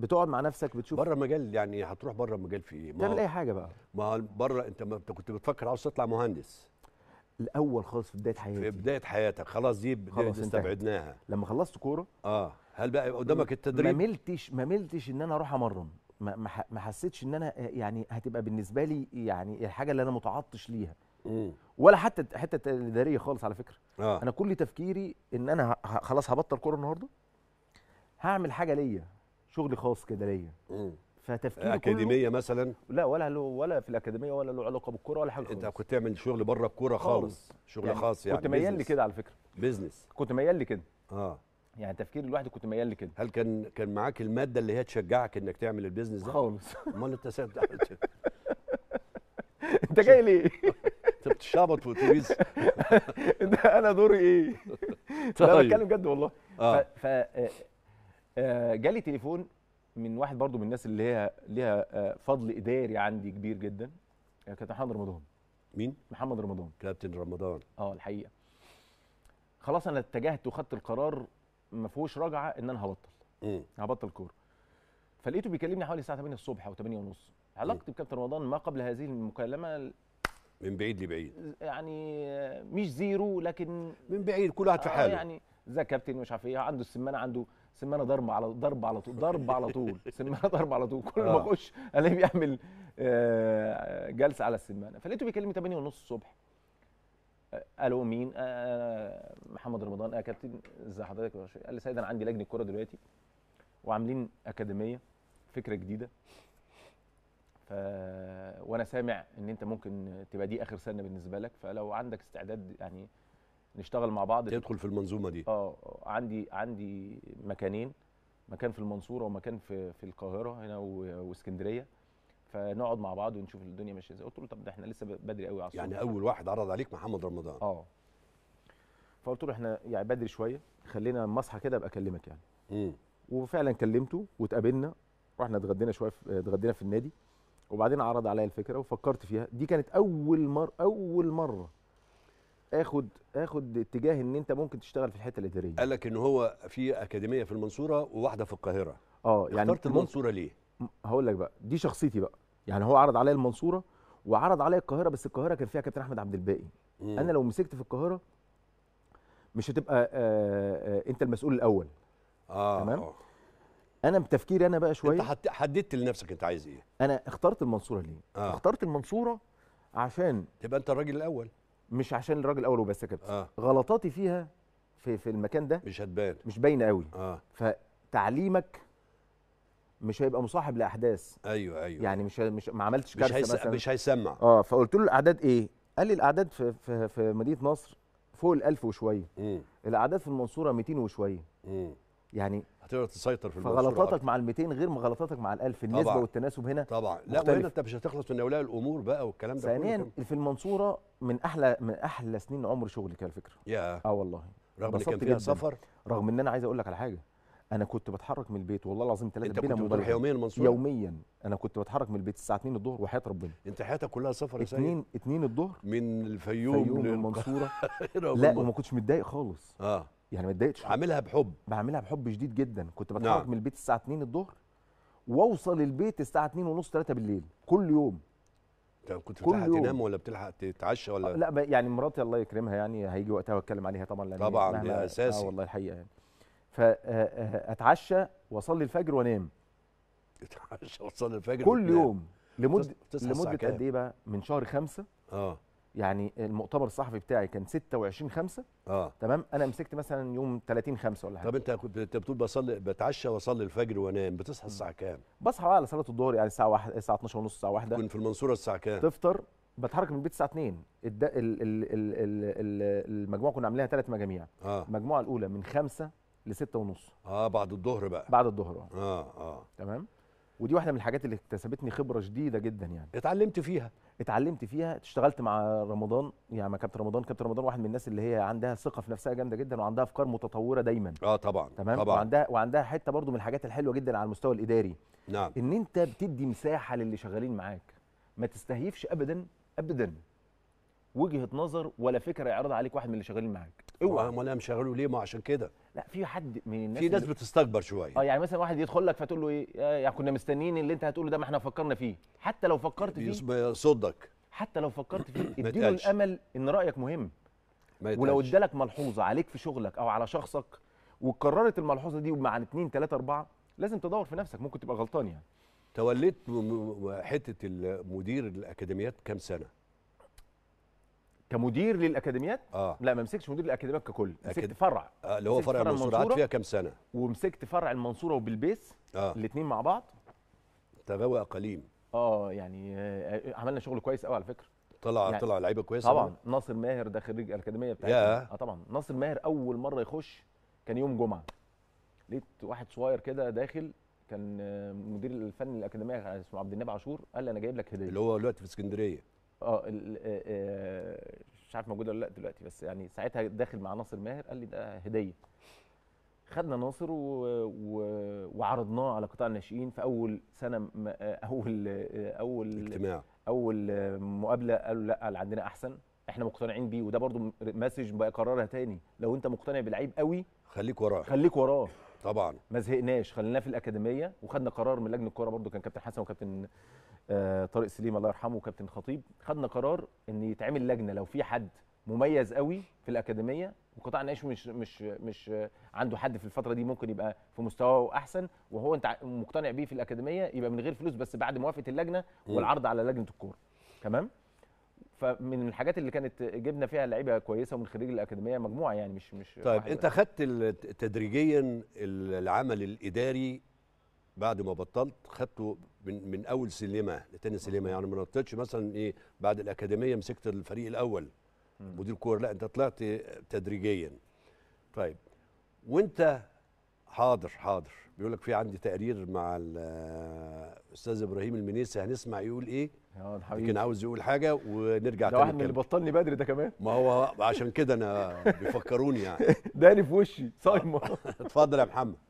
بتقعد مع نفسك بتشوف بره المجال يعني هتروح بره المجال في ايه؟ تعمل اي حاجه بقى ما بره انت ما انت كنت بتفكر عاوز تطلع مهندس الاول خالص في بدايه حياتي في بدايه حياتك خلاص دي خلاص استبعدناها لما خلصت كوره اه هل بقى قدامك التدريب ما ملتش ما ملتش ان انا اروح امرن ما ما حسيتش ان انا يعني هتبقى بالنسبه لي يعني الحاجه اللي انا متعطش ليها مم. ولا حتى حته الاداريه خالص على فكره آه. انا كل تفكيري ان انا خلاص هبطل كوره النهارده هعمل حاجه ليا شغل خاص كده ليا فتفكيره اكاديميه مثلا لا ولا له ولا في الاكاديميه ولا له علاقه بالكوره ولا حاجه انت خالص. كنت تعمل شغل بره الكوره خالص, خالص. شغل يعني خاص يعني كنت ميال لي كده على فكره بيزنس كنت ميال لي كده اه يعني تفكير الواحد كنت ميال لكده هل كان كان معاك الماده اللي هي تشجعك انك تعمل البيزنس ده خالص امال انت سبت انت جاي ليه انت بتشعبط في اتوبيس انا دوري ايه انا طيب. بتكلم جد والله آه. ف آه، آه، جالي تليفون من واحد برضو من الناس اللي هي ليها آه، فضل اداري عندي كبير جدا آه، كابتن محمد رمضان مين محمد رمضان كابتن رمضان اه الحقيقه خلاص انا اتجهت وخدت القرار ما فيهوش رجعه ان انا هبطل مم. هبطل كوره فلقيته بيكلمني حوالي الساعه 8 الصبح او 8 ونص علاقتي بكابتن رمضان ما قبل هذه المكالمه من بعيد لبعيد يعني مش زيرو لكن من بعيد كل واحد في حاله يعني ذا كابتن مش عارف ايه عنده السمانه عنده سمانه ضرب على ضرب على طول ضرب على طول سمانه ضرب على طول كل ما آه. اخش الاقيه بيعمل آه، جلسه على السمانه فلقيته بيكلمني 8 ونص الصبح آه، الو مين محمد رمضان يا كابتن ازي حضرتك قال لي سيد انا عندي لجنه كوره دلوقتي وعاملين اكاديميه فكره جديده ف وانا سامع ان انت ممكن تبقى دي اخر سنه بالنسبه لك فلو عندك استعداد يعني نشتغل مع بعض تدخل في المنظومه دي اه عندي عندي مكانين مكان في المنصوره ومكان في في القاهره هنا واسكندريه فنقعد مع بعض ونشوف الدنيا ماشيه ازاي قلت له طب ده احنا لسه بدري قوي على يعني اول واحد عرض عليك محمد رمضان اه فقلت له احنا يعني بدري شويه خلينا لما اصحى كده ابقى اكلمك يعني امم وفعلا كلمته واتقابلنا رحنا اتغدينا شويه اتغدينا في النادي وبعدين عرض عليا الفكره وفكرت فيها دي كانت اول مره اول مره اخد اخد اتجاه ان انت ممكن تشتغل في الحته الاداريه قال لك ان هو في اكاديميه في المنصوره وواحده في القاهره اه يعني اخترت المنصوره ليه هقول لك بقى دي شخصيتي بقى يعني هو عرض عليا المنصوره وعرض عليا القاهره بس القاهره كان فيها كابتن احمد عبد الباقي مم. انا لو مسكت في القاهره مش هتبقى آآ آه، آآ آه، انت المسؤول الاول اه تمام آه. انا بتفكيري انا بقى شويه انت حددت لنفسك انت عايز ايه انا اخترت المنصوره ليه آه. اخترت المنصوره عشان تبقى انت الراجل الاول مش عشان الراجل اول وبس كده آه. غلطاتي فيها في في المكان ده مش هتبان مش باينه قوي آه. فتعليمك مش هيبقى مصاحب لاحداث ايوه ايوه, أيوه. يعني مش مش ما عملتش كارثه مش مثلا مش هيسمع اه فقلت له الاعداد ايه قال لي الاعداد في في, في مدينه نصر فوق ال1000 وشويه الاعداد في المنصوره 200 وشويه يعني هتقدر تسيطر في المنصوره فغلطاتك مع ال 200 غير غلطاتك مع ال 1000 النسبه والتناسب هنا طبعا لا وهنا انت مش هتخلص من اولياء الامور بقى والكلام ده ثانيا في المنصوره من احلى من احلى سنين عمر شغلي كده الفكره يا اه والله رغم ان كان فيها سفر رغم ان انا عايز اقول لك على حاجه انا كنت بتحرك من البيت والله العظيم ثلاثه بينا كنت يوميا المنصوره يوميا انا كنت بتحرك من البيت الساعه 2 الظهر وحياه ربنا انت حياتك كلها سفر يا سيد 2 2 الظهر من الفيوم للمنصوره لا وما كنتش متضايق خالص اه يعني ما اتضايقتش عاملها بحب بعملها بحب شديد جدا كنت بتحرك نعم. من البيت الساعه 2 الظهر واوصل البيت الساعه 2 ونص 3 بالليل كل يوم طب كنت بتلحق تنام ولا بتلحق تتعشى ولا لا يعني مراتي الله يكرمها يعني هيجي وقتها واتكلم عليها طبعا لان طبعا ده اساسي اه والله الحقيقه يعني فاتعشى آه، آه، واصلي الفجر وانام اتعشى واصلي الفجر كل يوم لمده لمده قد ايه بقى من شهر خمسة اه يعني المؤتمر الصحفي بتاعي كان 26 5 اه تمام انا مسكت مثلا يوم 30 5 ولا حاجه طب انت كنت بتقول بصلي بتعشى واصلي الفجر وانام بتصحى الساعه كام بصحى على صلاه الظهر يعني الساعه 1 الساعه 12 ونص الساعه 1 كنت في المنصوره الساعه كام تفطر بتحرك من البيت الساعه 2 الد... ال... ال... ال... ال... المجموعه كنا عاملينها ثلاث مجاميع آه. المجموعه الاولى من 5 ل 6 ونص اه بعد الظهر بقى بعد الظهر اه اه, آه. تمام ودي واحده من الحاجات اللي اكتسبتني خبره شديده جدا يعني اتعلمت فيها اتعلمت فيها اشتغلت مع رمضان يعني مع كابتن رمضان كابتن رمضان واحد من الناس اللي هي عندها ثقه في نفسها جامده جدا وعندها افكار متطوره دايما اه طبعا تمام طبعا وعندها وعندها حته برضو من الحاجات الحلوه جدا على المستوى الاداري نعم ان انت بتدي مساحه للي شغالين معاك ما تستهيفش ابدا ابدا وجهه نظر ولا فكره يعرضها عليك واحد من اللي شغالين معاك اوعى امال انا مشغله ليه ما عشان كده لا في حد من الناس في ناس بتستكبر شويه اه يعني مثلا واحد يدخل لك فتقول له ايه آه، يعني كنا مستنيين اللي انت هتقوله ده ما احنا فكرنا فيه حتى لو فكرت فيه يصدك حتى لو فكرت فيه اديله الامل ان رايك مهم ولو ادالك ملحوظه عليك في شغلك او على شخصك وكررت الملحوظه دي مع اثنين ثلاثه اربعه لازم تدور في نفسك ممكن تبقى غلطان يعني توليت حته مدير الاكاديميات كام سنه؟ كمدير للاكاديميات آه. لا ما مسكتش مدير الاكاديميات ككل مسكت أكد... فرع آه اللي هو فرع, فرع المنصوره قعدت فيها كام سنه ومسكت فرع المنصوره وبلبيس آه. الاثنين مع بعض تباوى اقاليم اه يعني آه، عملنا شغل كويس قوي على فكره طلع يعني طلع لعيبه كويسه طبعا أنا. ناصر ماهر ده خريج الاكاديميه بتاعتنا اه طبعا ناصر ماهر اول مره يخش كان يوم جمعه لقيت واحد صغير كده داخل كان آه، مدير الفني الاكاديميه اسمه عبد الناب عاشور قال لي انا جايب لك هديه اللي هو دلوقتي في اسكندريه آه،, آه،, اه مش عارف موجوده ولا لا دلوقتي بس يعني ساعتها داخل مع ناصر ماهر قال لي ده هديه خدنا ناصر و... و... وعرضناه على قطاع الناشئين في اول سنه م... آه، اول اول اجتماع اول مقابله قالوا لا اللي عندنا احسن احنا مقتنعين بيه وده برضو مسج قرارها تاني لو انت مقتنع بلعيب قوي خليك وراه خليك وراه طبعا ما زهقناش خليناه في الاكاديميه وخدنا قرار من لجنه الكوره برضو كان كابتن حسن وكابتن آه، طارق سليم الله يرحمه وكابتن خطيب خدنا قرار ان يتعمل لجنه لو في حد مميز قوي في الاكاديميه وقطاع الناشئ مش مش مش عنده حد في الفتره دي ممكن يبقى في مستواه احسن وهو انت مقتنع بيه في الاكاديميه يبقى من غير فلوس بس بعد موافقه اللجنه والعرض على لجنه الكوره تمام فمن الحاجات اللي كانت جبنا فيها لعيبه كويسه ومن خريج الاكاديميه مجموعه يعني مش مش طيب انت خدت تدريجيا العمل الاداري بعد ما بطلت خدته من من اول سلمه لتاني سلمه يعني ما نطيتش مثلا ايه بعد الاكاديميه مسكت الفريق الاول مدير كوره لا انت طلعت تدريجيا طيب وانت حاضر حاضر بيقول لك في عندي تقرير مع الاستاذ ابراهيم المنيسي هنسمع يقول ايه كان عاوز يقول حاجه ونرجع تاني واحد من اللي بطلني بدري ده كمان ما هو عشان كده انا بيفكروني يعني داني في وشي صايمه اتفضل يا محمد